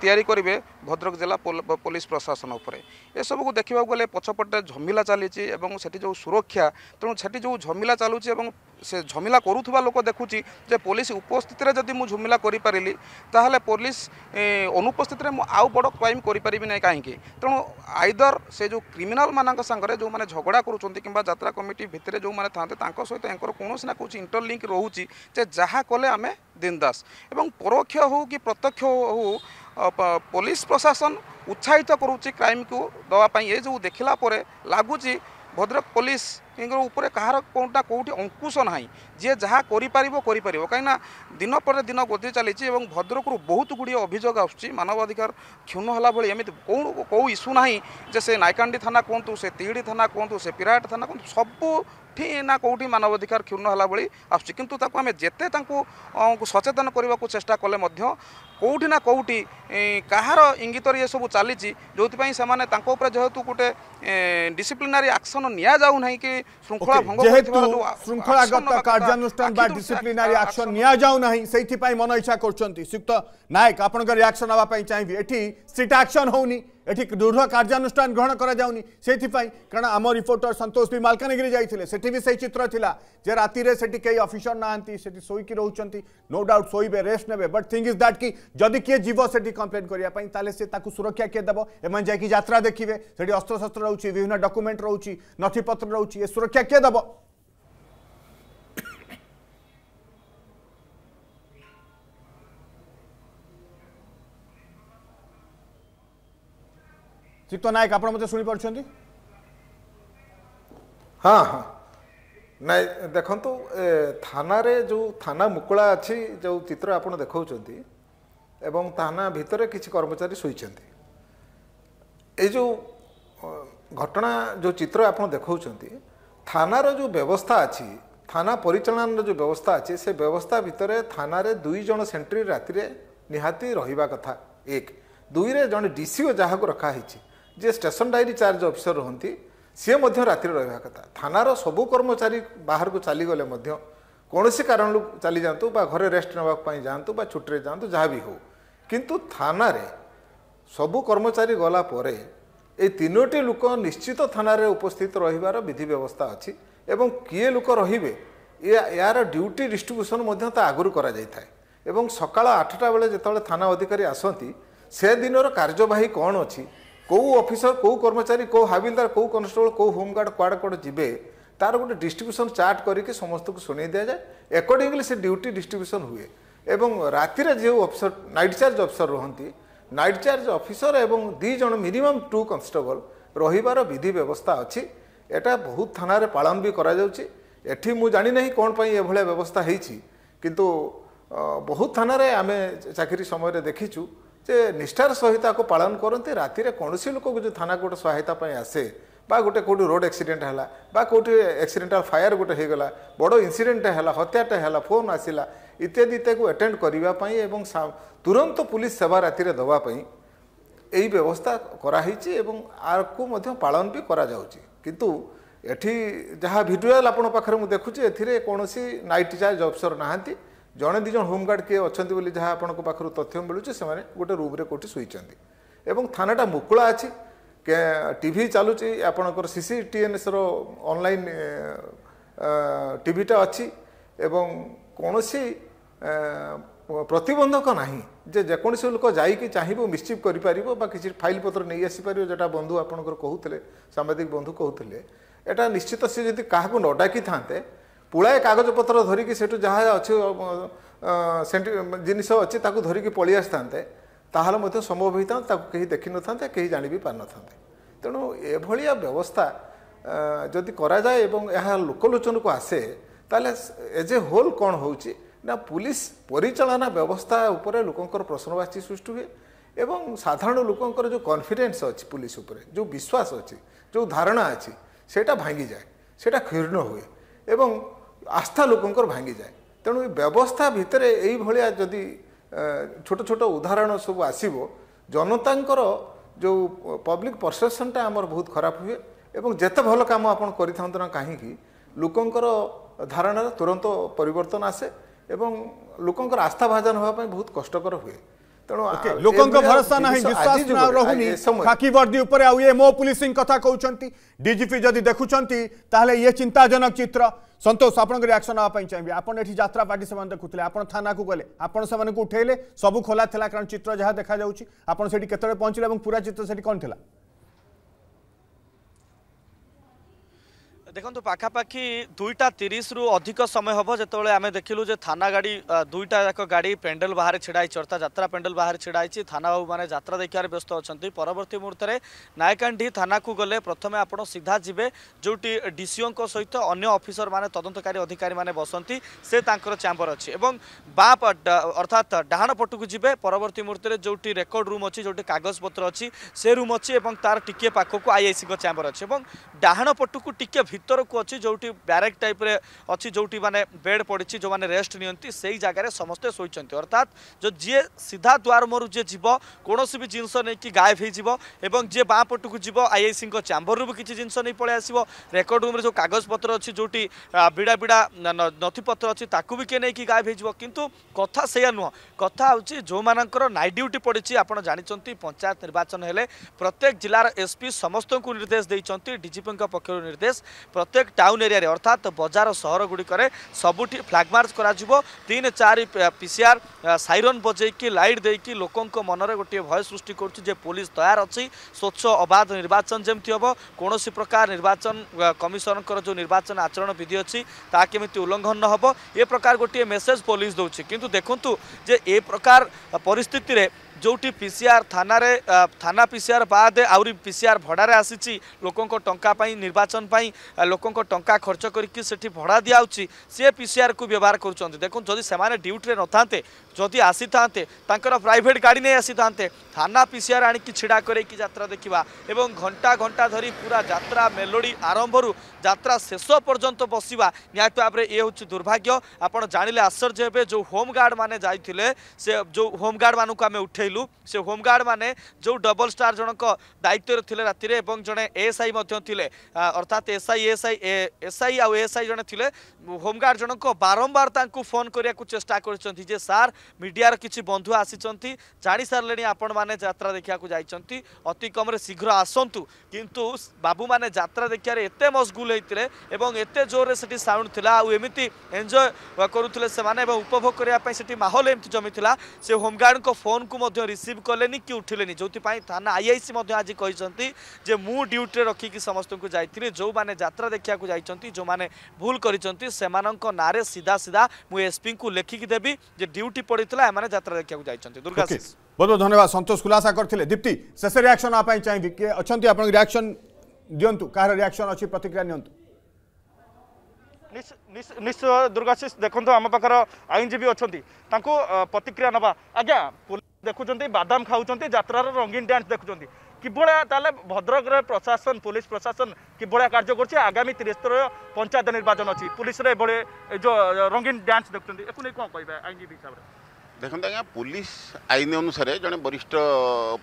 ତିଆରି କରିବେ ଭଦ୍ରକ ଜିଲ୍ଲା ପୋଲିସ ପ୍ରଶାସନ ଉପରେ ଏସବୁକୁ ଦେଖିବାକୁ ଗଲେ ପଛପଟେ ଝମିଲା ଚାଲିଛି ଏବଂ ସେଠି ଯେଉଁ ସୁରକ୍ଷା ତେଣୁ ସେଠି ଯେଉଁ ଝମିଲା ଚାଲୁଛି ଏବଂ ସେ ଝମିଲା କରୁଥିବା ଲୋକ ଦେଖୁଛି ଯେ পুলিশ উপস্থিত যদি মু ঝুমিলা করিপারি তাহলে পুলিশ অনুপস্থিত আউ বড় ক্রাইম করে পারি না কিন্তু তেমন আইদর সে যে ক্রিমিনাল মানুষ সাগরে যে ঝগড়া করছেন কিংবা যাত্রা কমিটি ভিতরে যে থাকে তাঁর সহ এর কৌশি না কিছু ইন্টরলিঙ্ক রয়েছে যে যা কলে আমি দিনদাস এবং পরোক্ষ হো কি প্রত্যক্ষ হো পুলিশ প্রশাসন উৎসাহিত করুচি ক্রাইমকু দেওয়া এই যে দেখলা পরে লাগুচি ভদ্রক পুলিশ କାହିଁକିନା ଉପରେ କାହାର কোনটা কোটি অঙ্কুশ না যে যা করে পাব করে পাব কিনা দিন পরে দিন গতি চালছে এবং ভদ্রকর বহুত গুড়িয়ে অভিযোগ আসছে মানবাধিকার ক্ষুণ্ণ হলা ভাই এমনি কেউ কেউ ইস্যু না যে সে নাইকান্ডি থানা কুহতু সে তিহিড়ি থানা কুহতু সে পিরাট থানা কুহতু সবু কোটি না কোটি মানবাধিকার ক্ষুণ্ণ হলা ভাই আসছে কিন্তু তাকে আমি যেতে তাঁকু সচেতন করা চেষ্টা কলে কোটি না কোটি কাহার ইঙ্গিতরে এসব চালিছি যেপাই সে যেহেতু গোটে ডিসিপ্লিনারি আকশন নিয়া যাও না কি শৃঙ্খলা ভঙ্গ শৃঙ্খলাগত কার্যানুষ্ঠান বা ডিসিপ্লিনারি আকশন নিয়া যাও না সেইপাই মন ইচ্ছা করছেন শ্রীযুক্ত নায়ক আপনার রিয়াকশন হওয়া চাইবি এটি সিট আকশন হোনি এটি দৃঢ় কার্যানুষ্ঠান গ্রহণ করা যাওনি সেইপাই কারণ আমার রিপোর্টর সন্তোষ বি মালকানগিরি যাই সেটি সেই চিত্র লা যে রাতে সেটি কে অফিসর না সেটি শোকি রোচ নো ডাউট শোবে রেস্ট নেবে বট থিঙ্গ ইজ দ্যাট কি যদি কিয়ে যাব সেটি কমপ্লেন করা তাহলে সে তাকে সুরক্ষা কে দেব এমন যাই যাত্রা দেখবে সেটি অস্ত্রশস্ত্র রয়েছে বিভিন্ন ডকুমেন্ট রয়েছে নথিপত্র রয়েছে এ সুরক্ষা কে দেব চিত্ত নায়ক আপনার ଆପଣ শুনে পড়ছেন হ্যাঁ হ্যাঁ না দেখুন থানার যে থানা মুকুলা আছে যে চিত্র আপনার ଦେଖାଉଛନ୍ତି ଏବଂ ଥାନା ଭିତରେ କିଛି କର୍ମଚାରୀ ଶୋଇଛନ୍ତି ଏ ଯେଉଁ ଘଟଣା ଯେଉଁ ଚିତ୍ର ଆପଣ ଦେଖାଉଛନ୍ତି ଥାନାର ଯେଉଁ ବ୍ୟବସ୍ଥା ଅଛି ଥାନା ପରିଚାଳନାର ଯେଉଁ ବ୍ୟବସ୍ଥା ଅଛି ସେ ବ୍ୟବସ୍ଥା ଭିତରେ ଥାନାରେ ଦୁଇ ଜଣ ସେଣ୍ଟ୍ରି ରାତିରେ ନିହାତି ରହିବା କଥା ଏକ ଦୁଇରେ ଜଣେ ଡି ସି ଓ ଯାହାକୁ ରଖାହେଇଛି ଯିଏ ଷ୍ଟେସନ ଡାଇରୀ ଚାର୍ଜ ଅଫିସର ରୁହନ୍ତି ସିଏ ମଧ୍ୟ ରାତିରେ ରହିବା କଥା ଥାନାର ସବୁ କର୍ମଚାରୀ ବାହାରକୁ ଚାଲିଗଲେ ମଧ୍ୟ କୌଣସି କାରଣରୁ ଚାଲିଯାଆନ୍ତୁ ବା ଘରେ ରେଷ୍ଟ ନେବା ପାଇଁ ଯାଆନ୍ତୁ ବା ଛୁଟିରେ ଯାଆନ୍ତୁ ଯାହା ବି ହେଉ କିନ୍ତୁ ଥାନାରେ ସବୁ କର୍ମଚାରୀ ଗଲା ପରେ ଏଇ ତିନୋଟି ଲୋକ ନିଶ୍ଚିତ ଥାନାରେ ଉପସ୍ଥିତ ରହିବାର ବିଧି ବ୍ୟବସ୍ଥା ଅଛି ଏବଂ କିଏ ଲୋକ ରହିବେ ଏ ଏହାର ଡ୍ୟୁଟି ଡିଷ୍ଟ୍ରିବ୍ୟୁସନ୍ ମଧ୍ୟ ତା ଆଗରୁ କରାଯାଇଥାଏ ଏବଂ ସକାଳ ଆଠଟା ବେଳେ ଯେତେବେଳେ ଥାନା ଅଧିକାରୀ ଆସନ୍ତି ସେଦିନର କାର୍ଯ୍ୟବାହୀ କ'ଣ ଅଛି କେଉଁ ଅଫିସର କେଉଁ କର୍ମଚାରୀ କେଉଁ ହାବିଲଦାର କେଉଁ କନଷ୍ଟେବଳ କେଉଁ ହୋମଗାର୍ଡ଼ କୁଆଡ଼େ କୁଆଡ଼େ ଯିବେ ତା'ର ଗୋଟେ ଡିଷ୍ଟ୍ରିବ୍ୟୁସନ୍ ଚାର୍ଟ କରିକି ସମସ୍ତଙ୍କୁ ଶୁଣେଇ ଦିଆଯାଏ ଏକର୍ଡ଼ିଂଲି ସେ ଡ୍ୟୁଟି ଡିଷ୍ଟ୍ରିବ୍ୟୁସନ୍ ହୁଏ ଏବଂ ରାତିରେ ଯେଉଁ ଅଫିସର ନାଇଟ୍ ଚାର୍ଜ ଅଫିସର ରୁହନ୍ତି ନାଇଟ୍ ଚାର୍ଜ ଅଫିସର ଏବଂ ଦୁଇ ଜଣ ମିନିମମ୍ ଟୁ କନଷ୍ଟେବଲ୍ ରହିବାର ବିଧି ବ୍ୟବସ୍ଥା ଅଛି ଏଇଟା ବହୁତ ଥାନାରେ ପାଳନ ବି କରାଯାଉଛି ଏଠି ମୁଁ ଜାଣିନାହିଁ କ'ଣ ପାଇଁ ଏଭଳିଆ ବ୍ୟବସ୍ଥା ହେଇଛି କିନ୍ତୁ ବହୁତ ଥାନାରେ ଆମେ ଚାକିରି ସମୟରେ ଦେଖିଛୁ ଯେ ନିଷ୍ଠାର ସହିତ ଆକୁ ପାଳନ କରନ୍ତି ରାତିରେ କୌଣସି ଲୋକକୁ ଯେଉଁ ଥାନା ଗୋଟେ ସହାୟତା ପାଇଁ ଆସେ বা গোটে কোটি রোড এক্সিডেন্ট হল বা কোটি এক্সিডেন্টাল ফায়ার গোটে হয়ে গলা বড় ইনসিডেন্টটা হল হত্যাটা হল ফোন আসিলা ইত্যাদি তাকে আটেন্ড করা এবং তুরন্ত পুলিশ সেবা রাতে দেওয়া এই ব্যবস্থা করা হয়েছে এবং আকু পালন বি করা যাচ্ছে কিন্তু এটি যা ভিজুয়াল আপনার পাখে দেখুছি এতে কোণী নাইট চার্জ অফিসর না জনে দুজন হোমগার্ড কিয়ে অনেক বলে যা আপনার পাখু তথ্য মিলুছে সে গোটে রুম্রে কোটি শুয়েছেন এবং থানাটা মুকুলা আছে টিভি চালুছে আপনার সিসি সিসিটিএনএসর অনলাইন টিভিটা অছি কোণী ପ୍ରତିବନ୍ଧକ ନାହିଁ ଯେ ଯେକୌଣସି ଲୋକ ଯାଇକି ଚାହିଁବ ମିସ୍ଚିପ୍ କରିପାରିବ ବା କିଛି ଫାଇଲ୍ ପତ୍ର ନେଇ ଆସିପାରିବ ଯେଟା ବନ୍ଧୁ ଆପଣଙ୍କର କହୁଥିଲେ ସାମ୍ବାଦିକ ବନ୍ଧୁ କହୁଥିଲେ ଏଇଟା ନିଶ୍ଚିତ ସେ ଯଦି କାହାକୁ ନ ଡାକିଥାନ୍ତେ ପୁଳାଏ କାଗଜପତ୍ର ଧରିକି ସେଠୁ ଯାହା ଅଛି ସେଣ୍ଟି ଜିନିଷ ଅଛି ତାକୁ ଧରିକି ପଳେଇ ଆସିଥାନ୍ତେ ତାହେଲେ ମଧ୍ୟ ସମ୍ଭବ ହୋଇଥାନ୍ତା ତାକୁ କେହି ଦେଖିନଥାନ୍ତେ କେହି ଜାଣି ବି ପାରିନଥାନ୍ତେ ତେଣୁ ଏଭଳିଆ ବ୍ୟବସ୍ଥା ଯଦି କରାଯାଏ ଏବଂ ଏହା ଲୋକଲୋଚନକୁ ଆସେ ତାହେଲେ ଏଜ୍ ଏ ହୋଲ୍ କ'ଣ ହେଉଛି ନା ପୁଲିସ ପରିଚାଳନା ବ୍ୟବସ୍ଥା ଉପରେ ଲୋକଙ୍କର ପ୍ରଶ୍ନବାଚୀ ସୃଷ୍ଟି ହୁଏ ଏବଂ ସାଧାରଣ ଲୋକଙ୍କର ଯେଉଁ କନଫିଡେନ୍ସ ଅଛି ପୁଲିସ ଉପରେ ଯେଉଁ ବିଶ୍ୱାସ ଅଛି ଯେଉଁ ଧାରଣା ଅଛି ସେଇଟା ଭାଙ୍ଗିଯାଏ ସେଇଟା କ୍ଷୀର୍ଣ୍ଣ ହୁଏ ଏବଂ ଆସ୍ଥା ଲୋକଙ୍କର ଭାଙ୍ଗିଯାଏ ତେଣୁ ଏ ବ୍ୟବସ୍ଥା ଭିତରେ ଏଇଭଳିଆ ଯଦି ଛୋଟ ଛୋଟ ଉଦାହରଣ ସବୁ ଆସିବ ଜନତାଙ୍କର ଯେଉଁ ପବ୍ଲିକ୍ ପରସେପ୍ସନ୍ଟା ଆମର ବହୁତ ଖରାପ ହୁଏ ଏବଂ ଯେତେ ଭଲ କାମ ଆପଣ କରିଥାନ୍ତୁ ନା କାହିଁକି ଲୋକଙ୍କର ଧାରଣାରେ ତୁରନ୍ତ ପରିବର୍ତ୍ତନ ଆସେ ଏବଂ ଲୋକଙ୍କର ଆସ୍ଥାଭାଜନ ହେବା ପାଇଁ ବହୁତ କଷ୍ଟକର ହୁଏ ତେଣୁ ଲୋକଙ୍କ ଭରସା ନାହିଁ ବିଶ୍ୱାସ ରହୁନି ଖାକି ବର୍ଦ୍ଦି ଉପରେ ଆଉ ଏ ମୋ ପୁଲିସିଂ କଥା କହୁଛନ୍ତି ଡିଜିପି ଯଦି ଦେଖୁଛନ୍ତି ତାହେଲେ ଇଏ ଚିନ୍ତାଜନକ ଚିତ୍ର ସନ୍ତୋଷ ଆପଣଙ୍କ ରିଆକ୍ସନ୍ ନେବା ପାଇଁ ଚାହିଁବି ଆପଣ ଏଠି ଯାତ୍ରା ପାର୍ଟି ସେମାନେ ଦେଖୁଥିଲେ ଆପଣ ଥାନାକୁ ଗଲେ ଆପଣ ସେମାନଙ୍କୁ ଉଠେଇଲେ ସବୁ ଖୋଲା ଥିଲା କାରଣ ଚିତ୍ର ଯାହା ଦେଖାଯାଉଛି ଆପଣ ସେଠି କେତେବେଳେ ପହଞ୍ଚିଲେ ଏବଂ ପୁରା ଚିତ୍ର ସେଠି କ'ଣ ଥିଲା ଦେଖନ୍ତୁ ପାଖାପାଖି ଦୁଇଟା ତିରିଶରୁ ଅଧିକ ସମୟ ହେବ ଯେତେବେଳେ ଆମେ ଦେଖିଲୁ ଯେ ଥାନା ଗାଡ଼ି ଦୁଇଟା ଯାକ ଗାଡ଼ି ପେଣ୍ଡେଲ ବାହାରେ ଛିଡ଼ା ହେଇଛି ଅର୍ଥାৎ ଯାତ୍ରା ପେଣ୍ଡେଲ ବାହାରେ ଛିଡ଼ା ହେଇଛି ଥାନାବାବୁମାନେ ଯାତ୍ରା ଦେଖିବାରେ ବ୍ୟସ୍ତ ଅଛନ୍ତି ପରବର୍ତ୍ତୀ ମୁହୂର୍ତ୍ତରେ ନାୟକାଣ୍ଡି ଥାନାକୁ ଗଲେ ପ୍ରଥମେ ଆପଣ ସିଧା ଯିବେ ଯେଉଁଠି ଡିସିଓଙ୍କ ସହିତ ଅନ୍ୟ ଅଫିସରମାନେ ତଦନ୍ତକାରୀ ଅଧିକାରୀମାନେ ବସନ୍ତି ସେ ତାଙ୍କର ଚ୍ୟାମ୍ବର ଅଛି ଏବଂ ବା ଅର୍ଥାତ୍ ଡାହାଣ ପଟକୁ ଯିବେ ପରବର୍ତ୍ତୀ ମୁହୂର୍ତ୍ତରେ ଯେଉଁଠି ରେକର୍ଡ ରୁମ୍ ଅଛି ଯେଉଁଠି କାଗଜପତ୍ର ଅଛି ସେ ରୁମ୍ ଅଛି ଏବଂ ତାର ଟିକିଏ ପାଖକୁ ଆଇଆଇସିଙ୍କ ଚ୍ୟାମ୍ବର ଅଛି ଏବଂ ଡାହାଣ ପଟକୁ ଟିକିଏ ভিতরকু অছি যেটি ব্যারেক টাইপরে অছি যেটি মানে বেড পড়ছে যে রেস্ট নিয়ন্তি সেই জায়গায় সমস্তে শোইছেন অর্থাৎ যে সিধা দ্বার মোর যে যাব কোণী বি জিনিস নেই গায়েব হয়ে যাব এবং যে বাঁ পটকু যাব আইআইসি চাম্বরু বি কিছু জিনিস নেই পড়ে আসব রেকর্ড রুম্রে যে কাগজপত্র অছি যেটি বিড়া বিড়া নথিপত্র অছি তাকে বি কে নেই গায়েব হয়ে যাব কিন্তু কথা সেয়া নুহ কথা হচ্ছে যেমানকর নাইট ডিউটি পড়ছে আপনার জাঁচান পঞ্চায়েত নির্বাচন হলে প্রত্যেক জেলার এসপি সমস্ত নির্দেশ দিয়েছেন ডিজিপি পক্ষ নির্দেশ ପ୍ରତ୍ୟେକ ଟାଉନ୍ ଏରିଆରେ ଅର୍ଥାତ୍ ବଜାର ସହରଗୁଡ଼ିକରେ ସବୁଠି ଫ୍ଲାଗମାର୍ଚ୍ଚ କରାଯିବ ତିନି ଚାରି ପି ସି ଆର୍ ସାଇରନ୍ ବଜେଇକି ଲାଇଟ୍ ଦେଇକି ଲୋକଙ୍କ ମନରେ ଗୋଟିଏ ଭୟ ସୃଷ୍ଟି କରୁଛି ଯେ ପୋଲିସ ତୟାର ଅଛି ସ୍ୱଚ୍ଛ ଅବାଧ ନିର୍ବାଚନ ଯେମିତି ହେବ କୌଣସି ପ୍ରକାର ନିର୍ବାଚନ କମିଶନଙ୍କର ଯେଉଁ ନିର୍ବାଚନ ଆଚରଣ ବିଧି ଅଛି ତାହା କେମିତି ଉଲ୍ଲଂଘନ ହେବ ଏ ପ୍ରକାର ଗୋଟିଏ ମେସେଜ୍ ପୋଲିସ ଦେଉଛି କିନ୍ତୁ ଦେଖନ୍ତୁ ଯେ ଏ ପ୍ରକାର ପରିସ୍ଥିତିରେ ଯେଉଁଠି ପିସିଆର ଥାନାରେ ଥାନା ପିସିଆର ବାଦ ଆହୁରି ପିସିଆର ଭଡ଼ାରେ ଆସିଛି ଲୋକଙ୍କ ଟଙ୍କା ପାଇଁ ନିର୍ବାଚନ ପାଇଁ ଲୋକଙ୍କ ଟଙ୍କା ଖର୍ଚ୍ଚ କରିକି ସେଠି ଭଡ଼ା ଦିଆହେଉଛି ସିଏ ପିସିଆରକୁ ବ୍ୟବହାର କରୁଛନ୍ତି ଦେଖନ୍ତୁ ଯଦି ସେମାନେ ଡ୍ୟୁଟିରେ ନଥାନ୍ତେ যদি আসিথাতে তাঁর প্রাইভেট গাড়ি নিয়ে আসিথাতে থানা পিসিআর আনিকি ছিড়া করাইকি যাত্রা দেখা এবং ঘণ্টা ঘণ্টা ধর পুরা যাত্রা মেলোডি আরম্ভর যাত্রা শেষ পর্যন্ত বসবা নিহত ভাবে ইয়ে হচ্ছে দুর্ভাগ্য আপনার জাঁলে আশ্চর্য হবে যে হোমগার্ড মানে যাই সে যে হোমগার্ড মানুষ আমি উঠেলু সে হোমগার্ড মানে যে ডবল স্টার জনক দায়িত্বের লে রাতে এবং জন এএসআই মধ্যে অর্থাৎ এসআই এএসআই এসআই আসআই জন জনে লে হোমগার্ড জনক বারম্বার তা ফোন করা চেষ্টা করছেন যে স্যার মিডিয়ার কিছু বন্ধু আসিছন্তি জানি সারলেনি আপন মানে যাত্রা দেখিବାକୁ যাইছন্তি অতি কমরে শীঘ্র আসন্তু কিন্তু বাবু মানে যাত্রা দেখিবারে এতে মশগুল হইতিলে এবং এতে জোরে সেটি সাউন্ড লা আউ এমিতি এনজয় করুলে সেমানে এবং উপভোগ করা সেটি মাহল এমতি জমিলা সে হোমগার্ডঙ্ক ফোনকু মধ্যে রিসিভ কলেনি কি উঠিলেনি যেপাই থানা আইআইসি মধ্যে আজ কিন্তু যে মু ডিউটিরে রক্ষিকি সমস্ত যাই যে যাত্রা দেখা যাই যে ভুল করছেন সে নাঁরে সিধা সিধা মু এসপি লেখিকি দেবি যে ডিউটি পড়ে পড়িলা এমানে যাত্রা দেখা যাই দুর্গা বহুত বহুত ধন্যবাদ সন্তোষ খুলাসা করলে দীপ্তি শেষ রিয়াকশন আপনার চাইবি কি অনেক আপনার রিয়াকশন দিও কাহার রিয়াকশন অ প্রতিক্রিয়া নিও নিশ্চয় দুর্গাশিষ দেখুন আম পাখর আইনজীবী অনেক তাঁকু প্রতিক্রিয়া নেওয়া আজ্ঞা দেখুম বাদাম খাওছেন যাত্রার রঙিন ড্যান্স দেখুম কিভাবে তাহলে ভদ্রকর প্রশাসন পুলিশ প্রশাসন কিভাবে কার্য করছে আগামী ত্রিস্তরীয় পঞ্চায়েত নির্বাচন অলিশর এভাবে রঙিন ড্যান্স দেখুম এখন কম কে আইনজীবী হিসাবে ଦେଖନ୍ତୁ ଆଜ୍ଞା ପୋଲିସ ଆଇନ ଅନୁସାରେ ଜଣେ ବରିଷ୍ଠ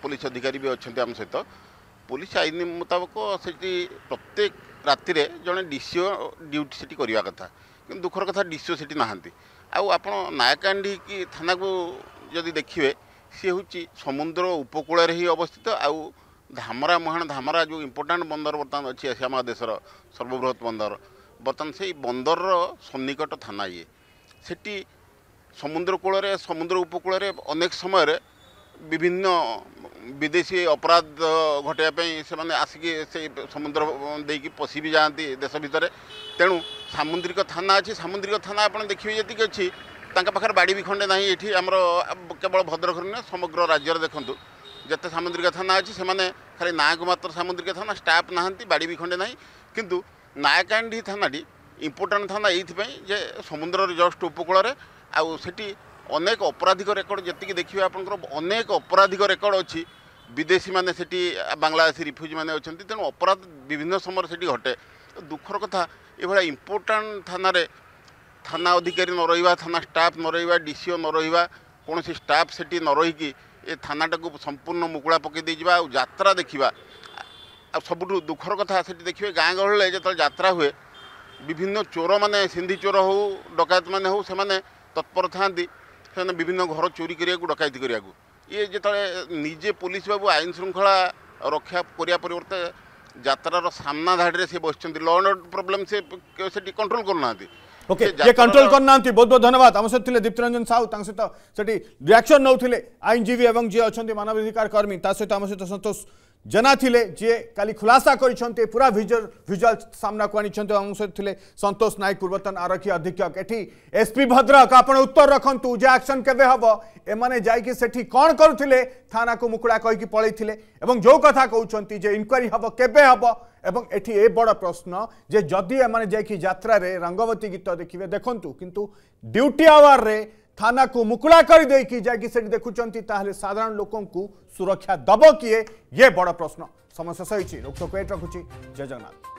ପୋଲିସ ଅଧିକାରୀ ବି ଅଛନ୍ତି ଆମ ସହିତ ପୋଲିସ ଆଇନ ମୁତାବକ ସେଠି ପ୍ରତ୍ୟେକ ରାତିରେ ଜଣେ ଡିସିଓ ଡ୍ୟୁଟି ସେଠି କରିବା କଥା କିନ୍ତୁ ଦୁଃଖର କଥା ଡିସିଓ ସେଠି ନାହାନ୍ତି ଆଉ ଆପଣ ନାୟକାଣ୍ଡି କି ଥାନାକୁ ଯଦି ଦେଖିବେ ସିଏ ହେଉଛି ସମୁଦ୍ର ଉପକୂଳରେ ହିଁ ଅବସ୍ଥିତ ଆଉ ଧାମରା ମୁହାଣ ଧାମରା ଯେଉଁ ଇମ୍ପୋର୍ଟାଣ୍ଟ ବନ୍ଦର ବର୍ତ୍ତମାନ ଅଛି ଏସିଆ ମହାଦେଶର ସର୍ବବୃହତ ବନ୍ଦର ବର୍ତ୍ତମାନ ସେଇ ବନ୍ଦରର ସନ୍ନିକଟ ଥାନା ଇଏ ସେଠି ସମୁଦ୍ର କୂଳରେ ସମୁଦ୍ର ଉପକୂଳରେ ଅନେକ ସମୟରେ ବିଭିନ୍ନ ବିଦେଶୀ ଅପରାଧ ଘଟାଇବା ପାଇଁ ସେମାନେ ଆସିକି ସେଇ ସମୁଦ୍ର ଦେଇକି ପଶି ବି ଯାଆନ୍ତି ଦେଶ ଭିତରେ ତେଣୁ ସାମୁଦ୍ରିକ ଥାନା ଅଛି ସାମୁଦ୍ରିକ ଥାନା ଆପଣ ଦେଖିବେ ଯେତିକି ଅଛି ତାଙ୍କ ପାଖରେ ବାଡ଼ି ବି ଖଣ୍ଡେ ନାହିଁ ଏଠି ଆମର କେବଳ ଭଦ୍ରକରେ ନୁହେଁ ସମଗ୍ର ରାଜ୍ୟରେ ଦେଖନ୍ତୁ ଯେତେ ସାମୁଦ୍ରିକ ଥାନା ଅଛି ସେମାନେ ଖାଲି ନାଁକୁ ମାତ୍ର ସାମୁଦ୍ରିକ ଥାନା ଷ୍ଟାଫ୍ ନାହାନ୍ତି ବାଡ଼ି ବି ଖଣ୍ଡେ ନାହିଁ କିନ୍ତୁ ନାୟକାଣ୍ଡି ଥାନାଟି ଇମ୍ପୋର୍ଟାଣ୍ଟ ଥାନା ଏଇଥିପାଇଁ ଯେ ସମୁଦ୍ରର ଜଷ୍ଟ ଉପକୂଳରେ ଆଉ ସେଠି ଅନେକ ଅପରାଧିକ ରେକର୍ଡ଼ ଯେତିକି ଦେଖିବେ ଆପଣଙ୍କର ଅନେକ ଅପରାଧିକ ରେକର୍ଡ଼ ଅଛି ବିଦେଶୀମାନେ ସେଠି ବାଂଲାଦେଶୀ ରିଫ୍ୟୁଜିମାନେ ଅଛନ୍ତି ତେଣୁ ଅପରାଧ ବିଭିନ୍ନ ସମୟରେ ସେଠି ଘଟେ ଦୁଃଖର କଥା ଏଭଳିଆ ଇମ୍ପୋର୍ଟାଣ୍ଟ ଥାନାରେ ଥାନା ଅଧିକାରୀ ନ ରହିବା ଥାନା ଷ୍ଟାଫ୍ ନ ରହିବା ଡି ସି ଓ ନ ରହିବା କୌଣସି ଷ୍ଟାଫ୍ ସେଠି ନ ରହିକି ଏ ଥାନାଟାକୁ ସମ୍ପୂର୍ଣ୍ଣ ମୁକୁଳା ପକାଇ ଦେଇଯିବା ଆଉ ଯାତ୍ରା ଦେଖିବା ଆଉ ସବୁଠୁ ଦୁଃଖର କଥା ସେଠି ଦେଖିବେ ଗାଁ ଗହଳିରେ ଯେତେବେଳେ ଯାତ୍ରା ହୁଏ ବିଭିନ୍ନ ଚୋରମାନେ ସିନ୍ଧି ଚୋର ହେଉ ଡକାୟତମାନେ ହେଉ ସେମାନେ ତତ୍ପର ଥାନ୍ତି ସେମାନେ ବିଭିନ୍ନ ଘର ଚୋରି କରିବାକୁ ଡକାୟତି କରିବାକୁ ଇଏ ଯେତେବେଳେ ନିଜେ ପୋଲିସ ବାବୁ ଆଇନ ଶୃଙ୍ଖଳା ରକ୍ଷା କରିବା ପରିବର୍ତ୍ତେ ଯାତ୍ରାର ସାମ୍ନା ଧାଡ଼ିରେ ସେ ବସିଛନ୍ତି ଲ ଆଣ୍ଡ ଅର୍ଡ଼ର ପ୍ରୋବ୍ଲେମ୍ ସେ ସେଠି କଣ୍ଟ୍ରୋଲ କରୁନାହାନ୍ତି ओके ये कंट्रोल करना बहुत बहुत धन्यवाद आम सहित दीप्त रंजन साहू सहित से रियाक्शन नौते आईनजीवी और जी अच्छा मानवाधिकार कर्मी सहित तो आम सहित सतोष जेना थे जी का खुलासा कर पूरा भिजुअल भिजुआल सामना को आनी आम सहित थे नायक पूर्वतन आरक्षी अधीक्षक ये एसपी भद्रक आप उत्तर रखु जे आक्शन केवे हम एमने से कौन करुले थाना को मुकुड़ा कहीकि पलैते जो कथा कहते इनक्वारी हम के हम এবং এটি এ বড় প্রশ্ন যে যদি এ মানে যাই কি যাত্রারে রঙ্গবতী গীত দেখিবে দেখন্তু কিন্তু ডিউটি আওয়ার রে থানা কো মুকলা করি দেইকি যাই কি সেটি দেখো চন্তি তাহলে সাধারণ লোকଙ୍କୁ সুরক্ষা দব কি এ বড় প্রশ্ন সমস্যা সহিছি লোক কো এট রাখুছি জয়জনম